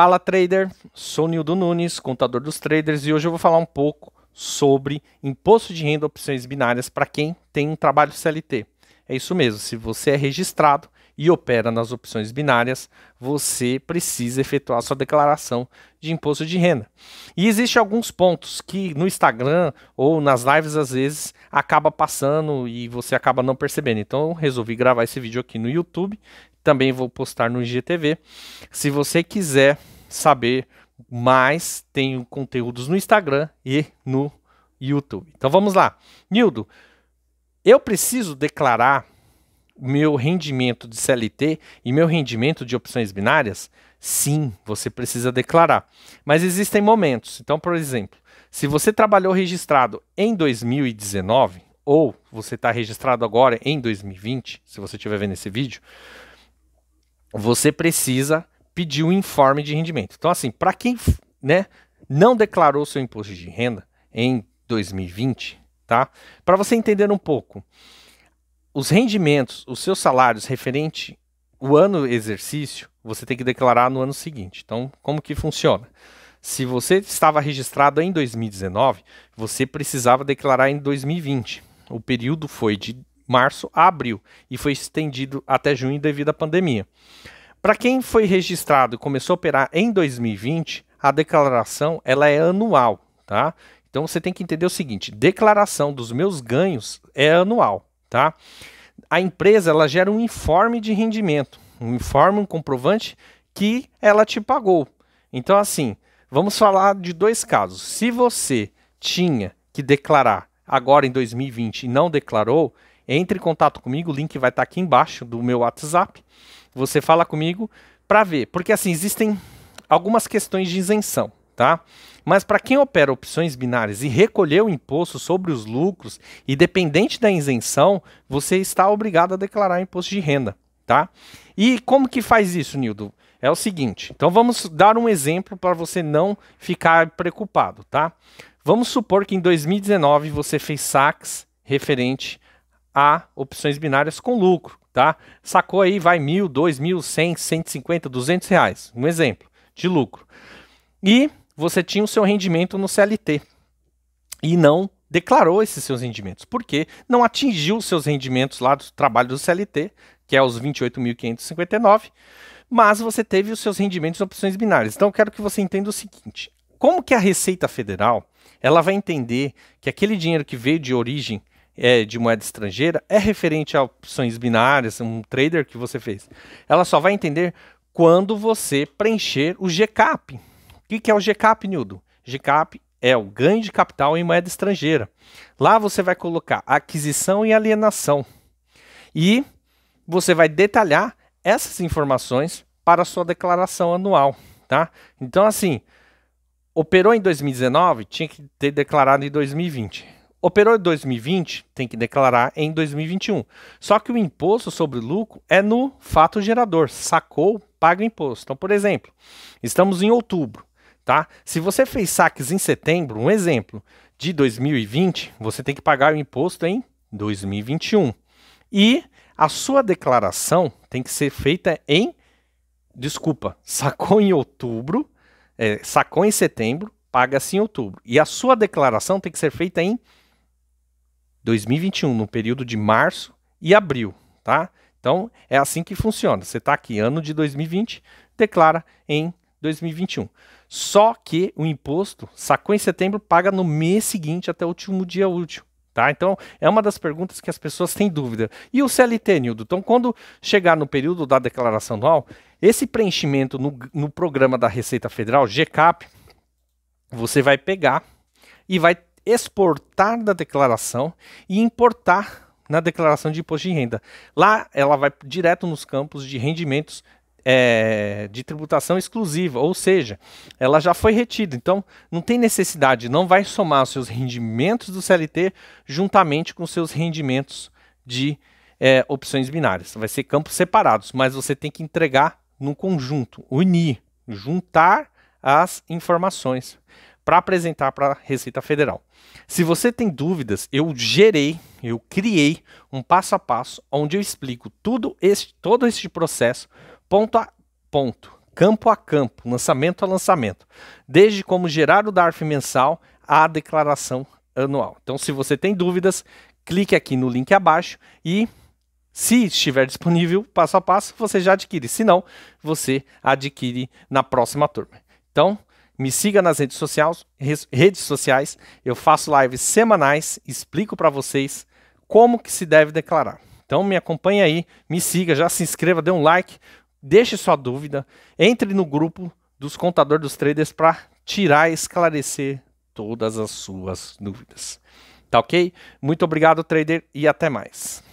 Fala trader, sou Nildo Nunes, contador dos traders, e hoje eu vou falar um pouco sobre imposto de renda opções binárias para quem tem um trabalho CLT. É isso mesmo, se você é registrado e opera nas opções binárias, você precisa efetuar sua declaração de imposto de renda. E existem alguns pontos que no Instagram ou nas lives às vezes acaba passando e você acaba não percebendo. Então eu resolvi gravar esse vídeo aqui no YouTube também vou postar no IGTV. Se você quiser saber mais, tenho conteúdos no Instagram e no YouTube. Então vamos lá. Nildo, eu preciso declarar meu rendimento de CLT e meu rendimento de opções binárias? Sim, você precisa declarar. Mas existem momentos. Então, por exemplo, se você trabalhou registrado em 2019 ou você está registrado agora em 2020, se você estiver vendo esse vídeo, você precisa pedir um informe de rendimento. Então, assim, para quem né, não declarou seu imposto de renda em 2020, tá? Para você entender um pouco, os rendimentos, os seus salários referente o ano exercício, você tem que declarar no ano seguinte. Então, como que funciona? Se você estava registrado em 2019, você precisava declarar em 2020. O período foi de março a abril e foi estendido até junho devido à pandemia. Para quem foi registrado e começou a operar em 2020, a declaração ela é anual, tá? Então você tem que entender o seguinte: declaração dos meus ganhos é anual, tá? A empresa ela gera um informe de rendimento, um informe, um comprovante que ela te pagou. Então assim, vamos falar de dois casos. Se você tinha que declarar agora em 2020 e não declarou, entre em contato comigo, o link vai estar tá aqui embaixo do meu WhatsApp. Você fala comigo para ver, porque assim existem algumas questões de isenção, tá? Mas para quem opera opções binárias e recolheu imposto sobre os lucros, e dependente da isenção, você está obrigado a declarar imposto de renda, tá? E como que faz isso, Nildo? É o seguinte, então vamos dar um exemplo para você não ficar preocupado, tá? Vamos supor que em 2019 você fez saques referente a opções binárias com lucro, tá? Sacou aí, vai mil, dois mil, cem, cento e cinquenta, duzentos reais, um exemplo de lucro. E você tinha o seu rendimento no CLT e não declarou esses seus rendimentos, porque não atingiu os seus rendimentos lá do trabalho do CLT, que é os 28.559, mas você teve os seus rendimentos em opções binárias. Então eu quero que você entenda o seguinte: como que a Receita Federal ela vai entender que aquele dinheiro que veio de origem é, de moeda estrangeira é referente a opções binárias, um trader que você fez. Ela só vai entender quando você preencher o GCAP. O que, que é o GCAP, Nildo? GCAP é o ganho de capital em moeda estrangeira. Lá você vai colocar aquisição e alienação. E você vai detalhar essas informações para a sua declaração anual, tá? Então assim, operou em 2019, tinha que ter declarado em 2020 operou em 2020, tem que declarar em 2021. Só que o imposto sobre o lucro é no fato gerador. Sacou, paga o imposto. Então, por exemplo, estamos em outubro, tá? Se você fez saques em setembro, um exemplo, de 2020, você tem que pagar o imposto em 2021. E a sua declaração tem que ser feita em desculpa, sacou em outubro, é, sacou em setembro, paga-se em outubro. E a sua declaração tem que ser feita em 2021, no período de março e abril, tá? Então, é assim que funciona. Você está aqui, ano de 2020, declara em 2021. Só que o imposto sacou em setembro, paga no mês seguinte até o último dia útil. Tá? Então, é uma das perguntas que as pessoas têm dúvida. E o CLT, Nildo? Então, quando chegar no período da declaração anual, esse preenchimento no, no programa da Receita Federal, GCAP, você vai pegar e vai exportar da declaração e importar na declaração de imposto de renda. Lá ela vai direto nos campos de rendimentos é, de tributação exclusiva, ou seja, ela já foi retida. Então, não tem necessidade, não vai somar os seus rendimentos do CLT juntamente com os seus rendimentos de é, opções binárias. Vai ser campos separados, mas você tem que entregar no conjunto, unir, juntar as informações para apresentar para a Receita Federal. Se você tem dúvidas, eu gerei, eu criei um passo a passo onde eu explico tudo este, todo este processo, ponto a ponto, campo a campo, lançamento a lançamento, desde como gerar o DARF mensal à declaração anual. Então, se você tem dúvidas, clique aqui no link abaixo e se estiver disponível passo a passo, você já adquire. Se não, você adquire na próxima turma. Então, me siga nas redes sociais, redes sociais. Eu faço lives semanais, explico para vocês como que se deve declarar. Então me acompanha aí, me siga, já se inscreva, dê um like, deixe sua dúvida, entre no grupo dos contadores dos traders para tirar e esclarecer todas as suas dúvidas. Tá ok? Muito obrigado, trader, e até mais.